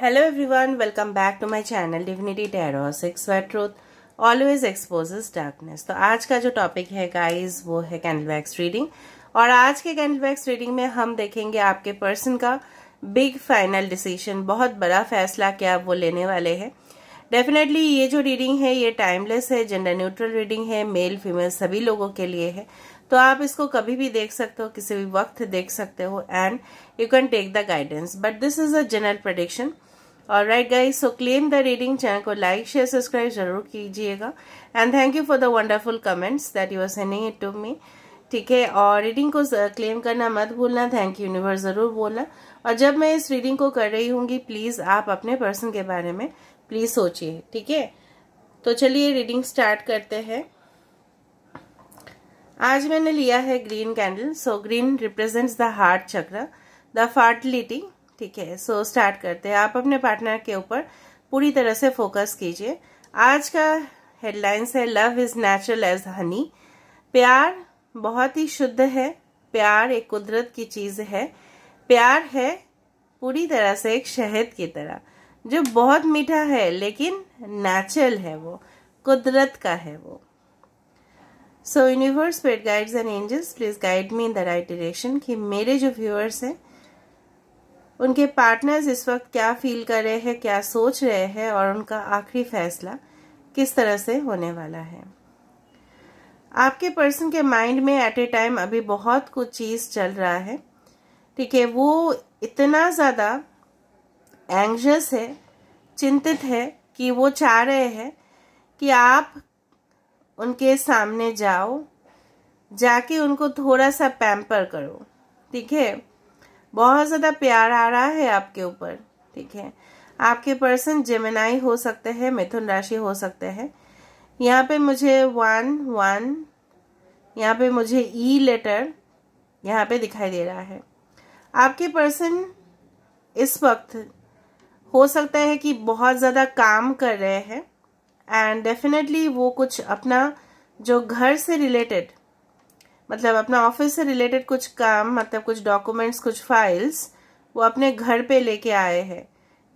Hello everyone welcome back to my channel divinity Tarot Six Where Truth Always Exposes तो आज का जो topic है गाइस वो है कैंडल वैक्स रीडिंग और आज के कैंडल वैक्स रीडिंग में हम देखेंगे आपके पर्सन का बिग फाइनल डिसीजन बहुत बड़ा फैसला क्या वो लेने वाले हैं डेफिनेटली ये जो रीडिंग है ये टाइमलेस है जेंडर न्यूट्रल रीडिंग है मेल फीमेल सभी लोगों के लिए है तो आप इसको कभी भी देख सकते हो किसी भी वक्त देख सकते हो and you can take the guidance but this is a general prediction और right guys so claim the reading channel को लाइक शेयर सब्सक्राइब जरूर कीजिएगा and thank you for the wonderful comments that you are sending it to me ठीक है और reading को claim करना मत भूलना थैंक यू यूनिवर्स ज़रूर बोलना और जब मैं इस रीडिंग को कर रही हूँगी प्लीज़ आप अपने पर्सन के बारे में प्लीज़ सोचिए ठीक है तो चलिए रीडिंग स्टार्ट करते हैं आज मैंने लिया है green candle so green represents the heart chakra the fertility ठीक है सो स्टार्ट करते हैं आप अपने पार्टनर के ऊपर पूरी तरह से फोकस कीजिए आज का हेडलाइंस है love is natural as honey प्यार बहुत ही शुद्ध है प्यार एक कुदरत की चीज़ है प्यार है पूरी तरह से एक शहद की तरह जो बहुत मीठा है लेकिन नेचुरल है वो कुदरत का है वो so universe paid guides and angels please guide me in the right direction कि मेरे जो व्यूअर्स हैं उनके पार्टनर्स इस वक्त क्या फील कर रहे हैं क्या सोच रहे हैं और उनका आखिरी फैसला किस तरह से होने वाला है आपके पर्सन के माइंड में एट ए टाइम अभी बहुत कुछ चीज़ चल रहा है ठीक है वो इतना ज़्यादा एंग्जस है चिंतित है कि वो चाह रहे हैं कि आप उनके सामने जाओ जाके उनको थोड़ा सा पैम्पर करो ठीक है बहुत ज़्यादा प्यार आ रहा है आपके ऊपर ठीक है आपके पर्सन जेमेनाई हो सकते हैं मिथुन राशि हो सकते हैं यहाँ पे मुझे वन वन यहाँ पे मुझे ई e लेटर यहाँ पे दिखाई दे रहा है आपके पर्सन इस वक्त हो सकता है कि बहुत ज़्यादा काम कर रहे हैं एंड डेफिनेटली वो कुछ अपना जो घर से रिलेटेड मतलब अपना ऑफिस से रिलेटेड कुछ काम मतलब कुछ डॉक्यूमेंट्स कुछ फाइल्स वो अपने घर पे लेके आए हैं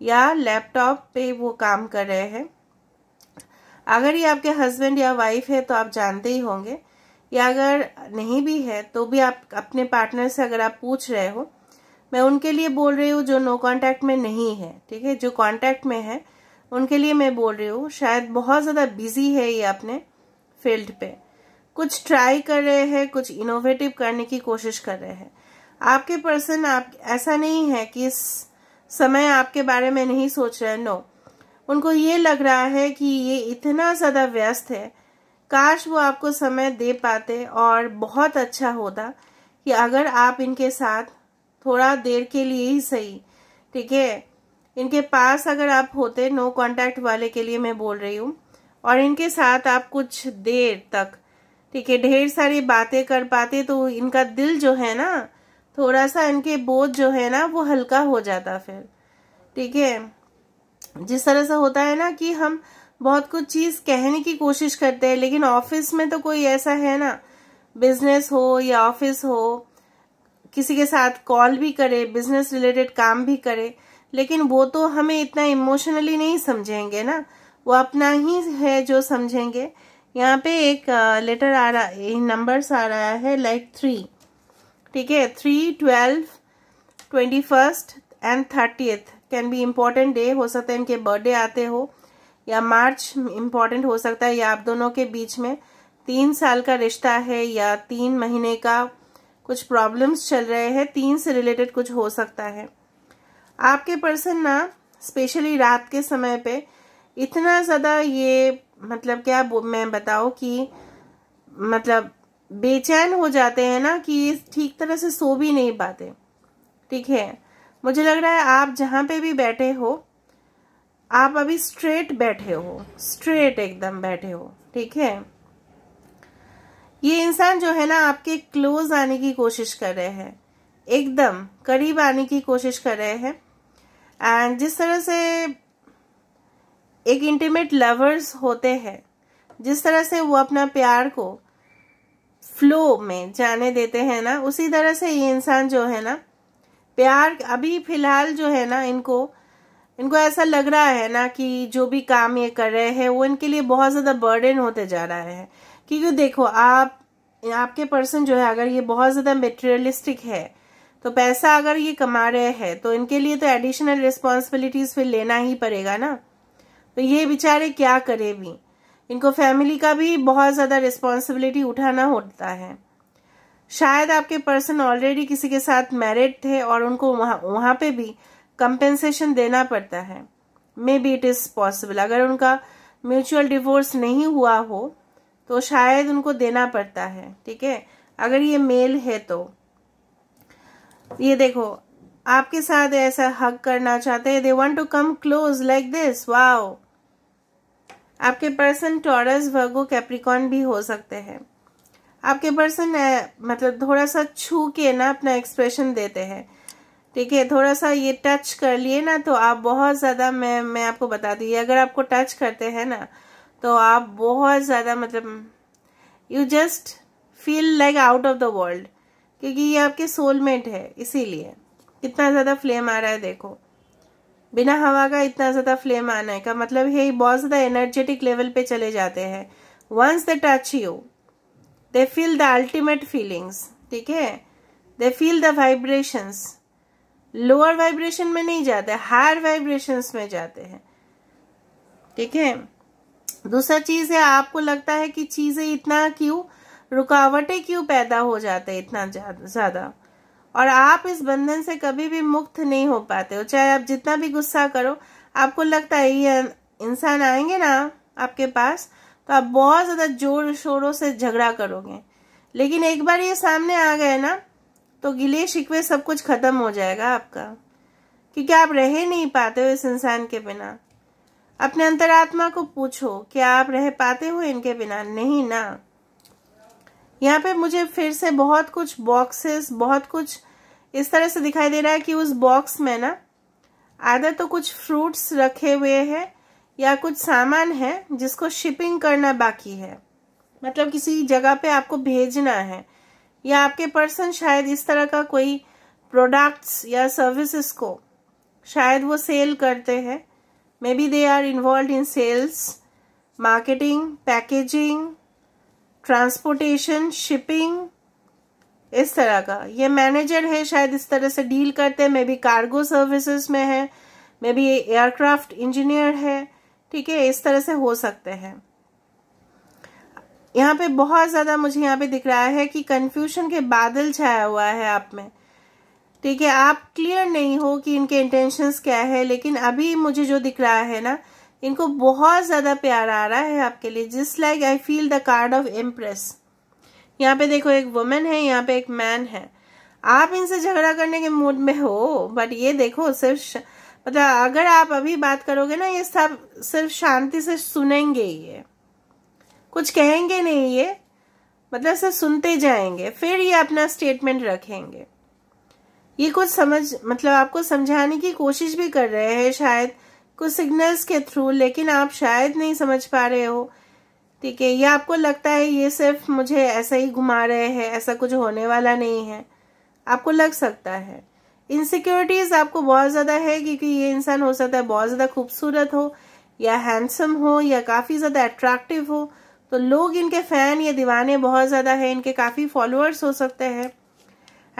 या लैपटॉप पे वो काम कर रहे हैं अगर ये आपके हस्बैंड या वाइफ है तो आप जानते ही होंगे या अगर नहीं भी है तो भी आप अपने पार्टनर से अगर आप पूछ रहे हो मैं उनके लिए बोल रही हूँ जो नो कांटेक्ट में नहीं है ठीक है जो कांटेक्ट में है उनके लिए मैं बोल रही हूँ शायद बहुत ज़्यादा बिजी है ये अपने फील्ड पे कुछ ट्राई कर रहे हैं कुछ इनोवेटिव करने की कोशिश कर रहे हैं आपके पर्सन आप ऐसा नहीं है कि इस समय आपके बारे में नहीं सोच रहे नो उनको ये लग रहा है कि ये इतना ज़्यादा व्यस्त है काश वो आपको समय दे पाते और बहुत अच्छा होता कि अगर आप इनके साथ थोड़ा देर के लिए ही सही ठीक है इनके पास अगर आप होते नो कांटेक्ट वाले के लिए मैं बोल रही हूँ और इनके साथ आप कुछ देर तक ठीक है ढेर सारी बातें कर पाते तो इनका दिल जो है ना थोड़ा सा इनके बोझ जो है ना वो हल्का हो जाता फिर ठीक है जिस तरह से होता है ना कि हम बहुत कुछ चीज कहने की कोशिश करते हैं लेकिन ऑफिस में तो कोई ऐसा है ना बिजनेस हो या ऑफिस हो किसी के साथ कॉल भी करे बिजनेस रिलेटेड काम भी करे लेकिन वो तो हमें इतना इमोशनली नहीं समझेंगे ना वो अपना ही है जो समझेंगे यहाँ पे एक लेटर आ रहा है नंबर्स आ रहा है लाइक थ्री ठीक है three twelve twenty first and thirtieth can be important day हो सकता है इनके बर्थडे आते हो या मार्च इम्पॉर्टेंट हो सकता है या आप दोनों के बीच में तीन साल का रिश्ता है या तीन महीने का कुछ प्रॉब्लम्स चल रहे हैं तीन से रिलेटेड कुछ हो सकता है आपके पर्सन ना स्पेशली रात के समय पे इतना ज़्यादा ये मतलब क्या मैं बताओ कि मतलब बेचैन हो जाते हैं ना कि ठीक तरह से सो भी नहीं पाते ठीक है मुझे लग रहा है आप जहां पे भी बैठे हो आप अभी स्ट्रेट बैठे हो स्ट्रेट एकदम बैठे हो ठीक है ये इंसान जो है ना आपके क्लोज आने की कोशिश कर रहे हैं एकदम करीब आने की कोशिश कर रहे हैं एंड जिस तरह से एक इंटीमेट लवर्स होते हैं जिस तरह से वो अपना प्यार को फ्लो में जाने देते हैं ना उसी तरह से ये इंसान जो है ना प्यार अभी फिलहाल जो है ना इनको इनको ऐसा लग रहा है ना कि जो भी काम ये कर रहे हैं वो इनके लिए बहुत ज़्यादा बर्डन होते जा रहा है क्योंकि देखो आप आपके पर्सन जो है अगर ये बहुत ज़्यादा मेटेरियलिस्टिक है तो पैसा अगर ये कमा रहे हैं तो इनके लिए तो एडिशनल रिस्पॉन्सिबिलिटीज़ फिर लेना ही पड़ेगा ना तो ये बेचारे क्या करे भी इनको फैमिली का भी बहुत ज़्यादा रिस्पॉन्सिबिलिटी उठाना होता है शायद आपके पर्सन ऑलरेडी किसी के साथ मैरिड थे और उनको वहां वहां पे भी कंपेंसेशन देना पड़ता है maybe it is possible अगर उनका म्यूचुअल डिवोर्स नहीं हुआ हो तो शायद उनको देना पड़ता है ठीक है अगर ये मेल है तो ये देखो आपके साथ ऐसा हग करना चाहते हैं they want to come close like this wow आपके पर्सन टॉरस वर्गो कैप्रिकॉन भी हो सकते हैं आपके पर्सन मतलब थोड़ा सा छू के ना अपना एक्सप्रेशन देते हैं ठीक है थोड़ा सा ये टच कर लिए ना तो आप बहुत ज़्यादा मैं मैं आपको बता दी अगर आपको टच करते हैं ना तो आप बहुत ज़्यादा मतलब you just feel like out of the world क्योंकि ये आपके सोलमेट है इसीलिए कितना ज़्यादा फ्लेम आ रहा है देखो बिना हवा का इतना ज़्यादा फ्लेम आना है का मतलब ये बहुत ज़्यादा एनर्जेटिक लेवल पे चले जाते हैं once they touch you they feel the ultimate feelings ठीक है they feel the vibrations lower vibration में नहीं जाते हायर वाइब्रेशंस में जाते हैं ठीक है दूसरा चीज़ है आपको लगता है कि चीज़ें इतना क्यों रुकावटें क्यों पैदा हो जाते इतना ज़्यादा और आप इस बंधन से कभी भी मुक्त नहीं हो पाते हो चाहे आप जितना भी गुस्सा करो आपको लगता है ये इंसान आएंगे ना आपके पास तो आप बहुत ज़्यादा जोर शोरों से झगड़ा करोगे लेकिन एक बार ये सामने आ गए ना तो गिले शिकवे सब कुछ खत्म हो जाएगा आपका क्योंकि आप रह नहीं पाते हो इस इंसान के बिना अपने अंतरात्मा को पूछो क्या आप रह पाते हो इनके बिना नहीं ना यहाँ पे मुझे फिर से बहुत कुछ बॉक्सेस बहुत कुछ इस तरह से दिखाई दे रहा है कि उस बॉक्स में ना आधा तो कुछ फ्रूट्स रखे हुए हैं या कुछ सामान है जिसको शिपिंग करना बाकी है मतलब किसी जगह पे आपको भेजना है या आपके पर्सन शायद इस तरह का कोई प्रोडक्ट्स या सर्विसेज को शायद वो सेल करते हैं maybe they are involve in sales marketing packaging transportation shipping इस तरह का ये मैनेजर है शायद इस तरह से डील करते हैं मे बी कार्गो सर्विसेज में है मे बी एयरक्राफ्ट इंजीनियर है ठीक है इस तरह से हो सकते हैं यहाँ पे बहुत ज़्यादा मुझे यहाँ पे दिख रहा है कि कंफ्यूजन के बादल छाया हुआ है आप में ठीक है आप क्लियर नहीं हो कि इनके इंटेंशंस क्या है लेकिन अभी मुझे जो दिख रहा है ना इनको बहुत ज़्यादा प्यार आ रहा है आपके लिए जिस like I feel the card of empress यहाँ पे देखो एक वुमेन है यहाँ पे एक मैन है आप इनसे झगड़ा करने के मूड में हो बट ये देखो सिर्फ मतलब अगर आप अभी बात करोगे ना ये सब सिर्फ शांति से सुनेंगे ये कुछ कहेंगे नहीं ये मतलब सिर्फ सुनते जाएंगे फिर ये अपना स्टेटमेंट रखेंगे ये कुछ समझ मतलब आपको समझाने की कोशिश भी कर रहे हैं शायद कुछ सिग्नल्स के थ्रू लेकिन आप शायद नहीं समझ पा रहे हो ठीक है ये आपको लगता है ये सिर्फ मुझे ऐसा ही घुमा रहे हैं ऐसा कुछ होने वाला नहीं है आपको लग सकता है इनसिक्योरिटीज़ आपको बहुत ज़्यादा है क्योंकि ये इंसान हो सकता है बहुत ज़्यादा खूबसूरत हो या हैंडसम हो या काफ़ी ज़्यादा अट्रैक्टिव हो तो लोग इनके फ़ैन या दीवाने बहुत ज़्यादा है इनके काफ़ी फॉलोअर्स हो सकते हैं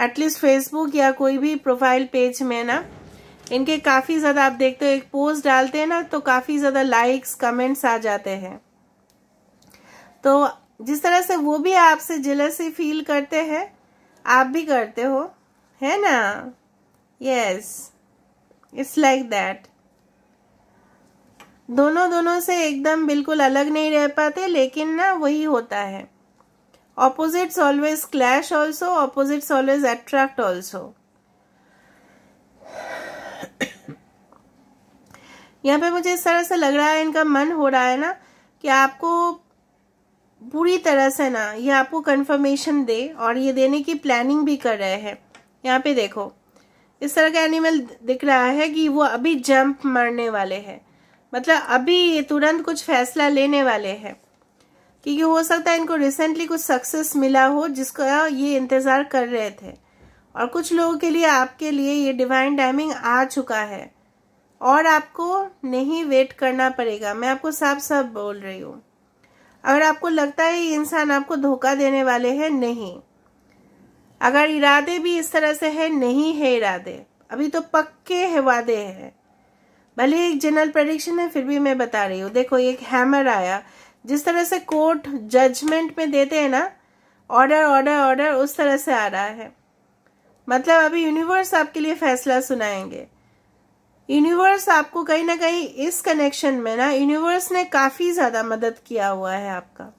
एटलीस्ट फेसबुक या कोई भी प्रोफाइल पेज में ना इनके काफ़ी ज़्यादा आप देखते हो एक पोस्ट डालते हैं ना तो काफ़ी ज़्यादा लाइक्स कमेंट्स आ जाते हैं तो जिस तरह से वो भी आपसे जिलसी फील करते हैं आप भी करते हो है ना यस इट्स लाइक दैट दोनों दोनों से एकदम बिल्कुल अलग नहीं रह पाते लेकिन ना वही होता है opposites always clash also opposites always attract also यहाँ पे मुझे इस तरह से लग रहा है इनका मन हो रहा है ना कि आपको पूरी तरह से ना ये आपको कंफर्मेशन दे और ये देने की प्लानिंग भी कर रहे हैं यहाँ पे देखो इस तरह का एनिमल दिख रहा है कि वो अभी जंप मारने वाले हैं मतलब अभी ये तुरंत कुछ फैसला लेने वाले हैं क्योंकि हो सकता है इनको रिसेंटली कुछ सक्सेस मिला हो जिसका ये इंतज़ार कर रहे थे और कुछ लोगों के लिए आपके लिए ये डिवाइन टाइमिंग आ चुका है और आपको नहीं वेट करना पड़ेगा मैं आपको साफ साफ बोल रही हूँ अगर आपको लगता है ये इंसान आपको धोखा देने वाले हैं नहीं अगर इरादे भी इस तरह से है नहीं है इरादे अभी तो पक्के है वादे हैं भले एक जनरल प्रडिक्शन है फिर भी मैं बता रही हूँ देखो एक हैमर आया जिस तरह से कोर्ट जजमेंट में देते हैं ना ऑर्डर ऑर्डर ऑर्डर उस तरह से आ रहा है मतलब अभी यूनिवर्स आपके लिए फैसला सुनाएंगे यूनिवर्स आपको कहीं ना कहीं इस कनेक्शन में ना यूनिवर्स ने काफ़ी ज़्यादा मदद किया हुआ है आपका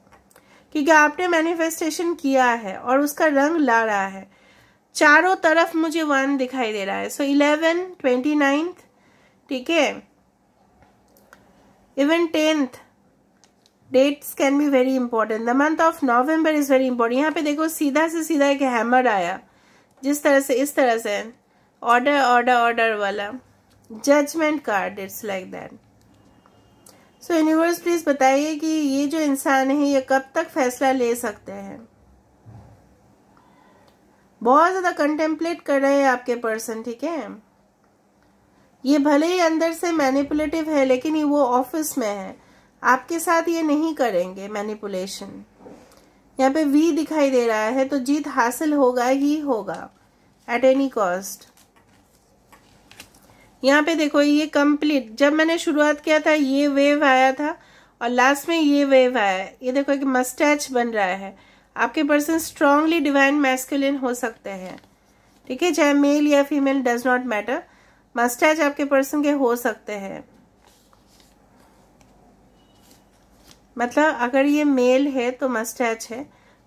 क्योंकि आपने मैनिफेस्टेशन किया है और उसका रंग ला रहा है चारों तरफ मुझे वन दिखाई दे रहा है सो इलेवन ट्वेंटी नाइन्थ ठीक है even tenth dates can be very important the month of November is very important यहाँ पे देखो सीधा से सीधा एक हैमर आया जिस तरह से इस तरह से ऑर्डर ऑर्डर ऑर्डर वाला judgement card it's like that so universe please बताइए कि ये जो इंसान है ये कब तक फैसला ले सकते हैं बहुत ज़्यादा कंटेम्पलेट कर रहे हैं आपके पर्सन ठीक है ये भले ही अंदर से मैनिपुलेटिव है लेकिन ये वो ऑफिस में है आपके साथ ये नहीं करेंगे मैनिपुलेशन यहाँ पे वी दिखाई दे रहा है तो जीत हासिल होगा ही होगा एट एनी कॉस्ट यहाँ पे देखो ये कंप्लीट जब मैंने शुरुआत किया था ये वेव आया था और लास्ट में ये वेव आया ये देखो एक मस्टैच बन रहा है आपके पर्सन स्ट्रांगली डिवाइन मैस्कुलिन हो सकते हैं ठीक है चाहे मेल या female does not matter moustache आपके पर्सन के हो सकते हैं मतलब अगर ये मेल है तो मस्टैच है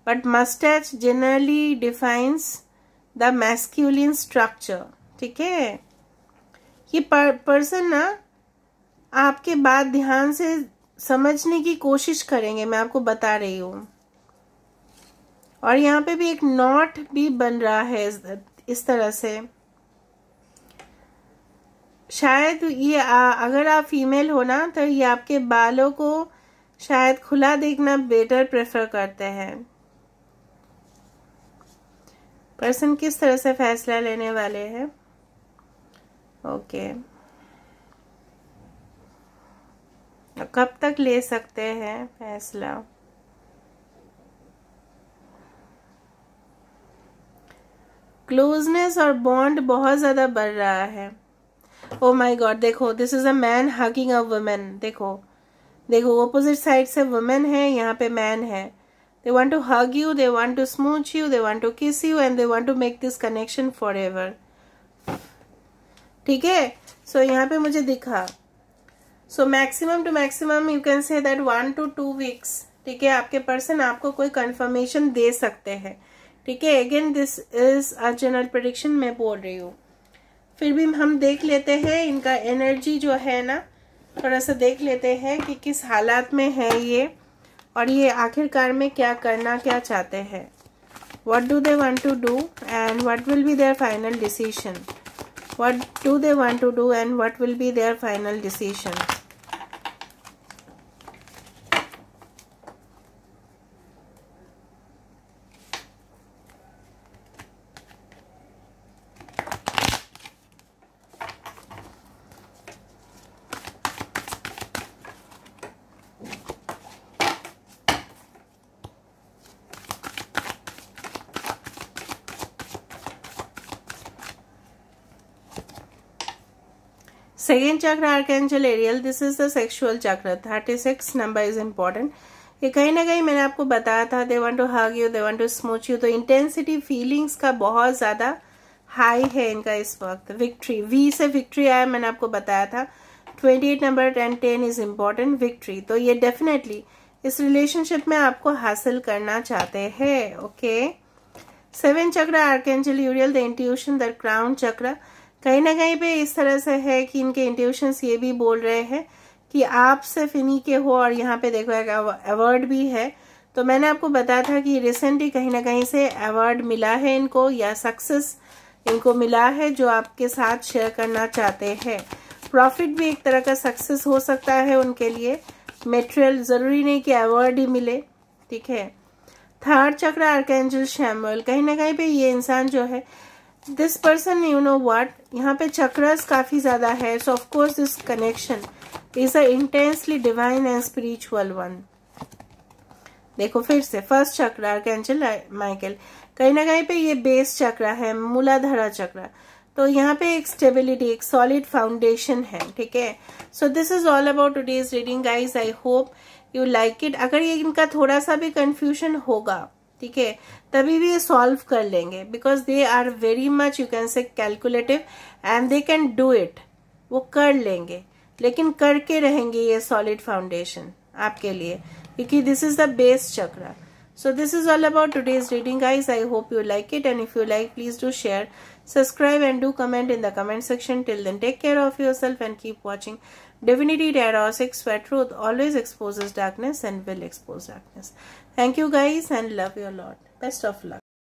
but moustache generally defines the masculine structure ठीक है ये पर्सन ना आपके बात ध्यान से समझने की कोशिश करेंगे मैं आपको बता रही हूँ और यहाँ पे भी एक नॉट भी बन रहा है इस तरह से शायद ये आ, अगर आप फीमेल हो ना तो ये आपके बालों को शायद खुला देखना बेटर प्रेफर करते हैं पर्सन किस तरह से फैसला लेने वाले हैं ओके तो कब तक ले सकते हैं फैसला क्लोजनेस और बॉन्ड बहुत ज़्यादा बढ़ रहा है ओ माई गॉड देखो this is a man hugging a woman देखो देखो ऑपोजिट साइड से वुमेन है यहाँ पे मैन है they want to hug you they want to smooch you they want to kiss you and they want to make this connection forever ठीक है so यहाँ पे मुझे दिखा so maximum to maximum you can say that one to two weeks ठीक है आपके person आपको कोई कंफर्मेशन दे सकते हैं ठीक है again this is a general prediction मैं बोल रही हूँ फिर भी हम देख लेते हैं इनका एनर्जी जो है ना थोड़ा सा देख लेते हैं कि किस हालात में है ये और ये आखिरकार में क्या करना क्या चाहते हैं what do they want to do and what will be their final decision what do they want to do and what will be their final decision second Second chakra aerial this is the the chakra thirty six number is important ये कहीं ना कहीं मैंने आपको बताया था they want to hug you they want to smooch you तो intensity feelings का बहुत ज़्यादा हाई है इनका इस वक्त विक्ट्री वी से विक्ट्री आया मैंने आपको बताया था twenty eight number ten ten is important victory तो ये डेफिनेटली इस रिलेशनशिप में आपको हासिल करना चाहते हैं okay seven chakra archangel Uriel the intuition the crown chakra कहीं ना कहीं पे इस तरह से है कि इनके इंट्यूशन ये भी बोल रहे हैं कि आप सिर्फ इन्हीं के हो और यहाँ पे देखो एक अवार्ड भी है तो मैंने आपको बताया था कि रिसेंटली कहीं ना कहीं से अवार्ड मिला है इनको या सक्सेस इनको मिला है जो आपके साथ शेयर करना चाहते हैं प्रॉफिट भी एक तरह का सक्सेस हो सकता है उनके लिए मेटेरियल ज़रूरी नहीं कि अवार्ड ही मिले ठीक है थर्ड चक्र आर्केंजल शैमुअल कहीं ना कहीं पे ये इंसान जो है this person you know what यहाँ पे चक्रस काफी ज्यादा है so of course this connection is a intensely divine and spiritual one देखो फिर से फर्स्ट चक्र कैंसिल माइकल कहीं ना कहीं पे ये बेस चक्र है मूलाधारा चक्र तो यहाँ पे एक स्टेबिलिटी एक सॉलिड फाउंडेशन है ठीक है so this is all about today's reading guys I hope you like it अगर ये इनका थोड़ा सा भी कंफ्यूजन होगा ठीक है तभी भी ये सॉल्व कर लेंगे because they are very much you can say calculative and they can do it वो कर लेंगे लेकिन करके रहेंगे ये सॉलिड फाउंडेशन आपके लिए क्योंकि this is the base chakra so this is all about today's reading guys I hope you like it and if you like please do share subscribe and do comment in the comment section till then take care of yourself and keep watching divinity dares expose darkness and will expose darkness Thank you guys and love you a lot. Best of luck.